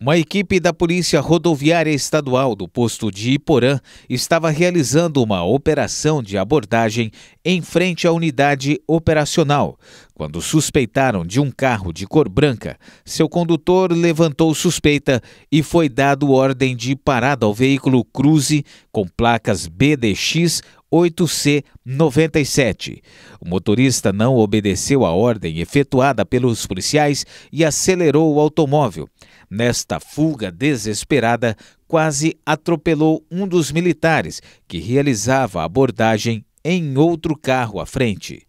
Uma equipe da Polícia Rodoviária Estadual do posto de Iporã estava realizando uma operação de abordagem em frente à unidade operacional, quando suspeitaram de um carro de cor branca. Seu condutor levantou suspeita e foi dado ordem de parada ao veículo Cruze com placas BDX 8C97. O motorista não obedeceu à ordem efetuada pelos policiais e acelerou o automóvel. Nesta fuga desesperada, quase atropelou um dos militares que realizava a abordagem em outro carro à frente.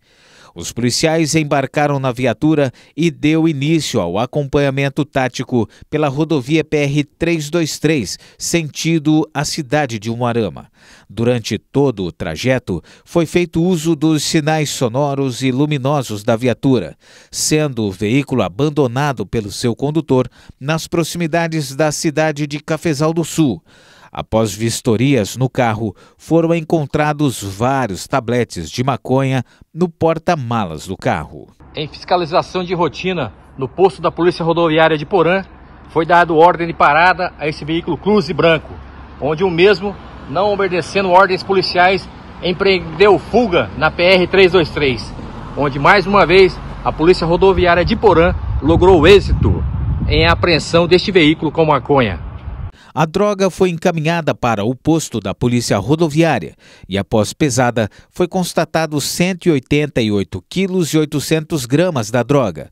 Os policiais embarcaram na viatura e deu início ao acompanhamento tático pela rodovia PR 323, sentido a cidade de Umuarama. Durante todo o trajeto, foi feito uso dos sinais sonoros e luminosos da viatura, sendo o veículo abandonado pelo seu condutor nas proximidades da cidade de Cafezal do Sul. Após vistorias no carro, foram encontrados vários tabletes de maconha no porta-malas do carro. Em fiscalização de rotina no posto da Polícia Rodoviária de Porã, foi dado ordem de parada a esse veículo Cruze Branco, onde o mesmo, não obedecendo ordens policiais, empreendeu fuga na PR-323, onde mais uma vez a Polícia Rodoviária de Porã logrou êxito em apreensão deste veículo com maconha. A droga foi encaminhada para o posto da Polícia Rodoviária e, após pesada, foi constatado 188 quilos e 800 gramas da droga.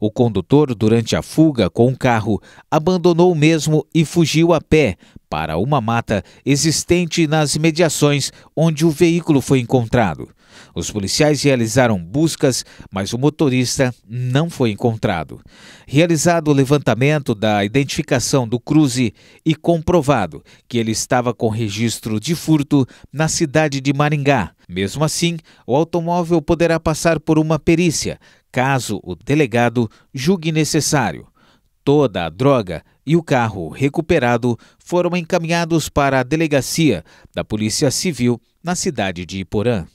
O condutor, durante a fuga com o carro, abandonou o mesmo e fugiu a pé para uma mata existente nas imediações onde o veículo foi encontrado. Os policiais realizaram buscas, mas o motorista não foi encontrado. Realizado o levantamento da identificação do Cruze e comprovado que ele estava com registro de furto na cidade de Maringá. Mesmo assim, o automóvel poderá passar por uma perícia, caso o delegado julgue necessário. Toda a droga e o carro recuperado foram encaminhados para a delegacia da Polícia Civil na cidade de Iporã.